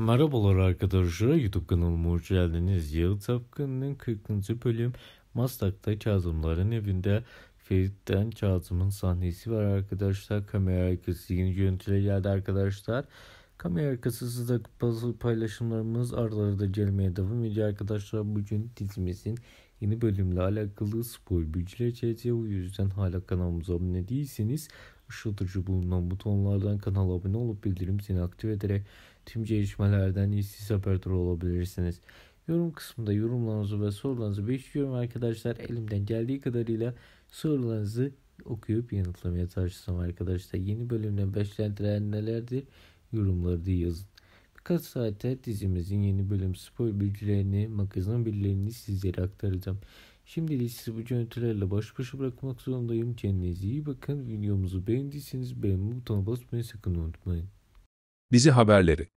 Merhabalar arkadaşlar YouTube kanalıma hoş geldiniz. Yalı Tapkın'ın 40. bölüm Mastakta Kazımların evinde Ferit'ten Kazım'ın sahnesi var arkadaşlar. Kamera arkası yeni görüntüle geldi arkadaşlar. Kamera arkasız bazı paylaşımlarımız aralarda gelmeye devam ediyor arkadaşlar. Bugün dizimizin yeni bölümle alakalı spoil bilgiler çekeceğiz. O yüzden hala kanalımıza abone değilseniz ışıltıcı bulunan butonlardan kanala abone olup bildirim seni aktif ederek tüm gelişmelerden siz haberdar olabilirsiniz. Yorum kısmında yorumlarınızı ve sorularınızı bekliyorum arkadaşlar. Elimden geldiği kadarıyla sorularınızı okuyup yanıtlamaya çalışacağım arkadaşlar. Yeni bölümden beklentiler nelerdir? yorumları da yazın. Birkaç saate dizimizin yeni bölüm spoiler bilgilerini, magazin bilgilerini sizlere aktaracağım. Şimdilik sizi bu görüntülerle baş başa bırakmak zorundayım. Kendinize iyi bakın. Videomuzu beğendiyseniz beğenme butonuna basmayı sakın unutmayın. Bizi haberleri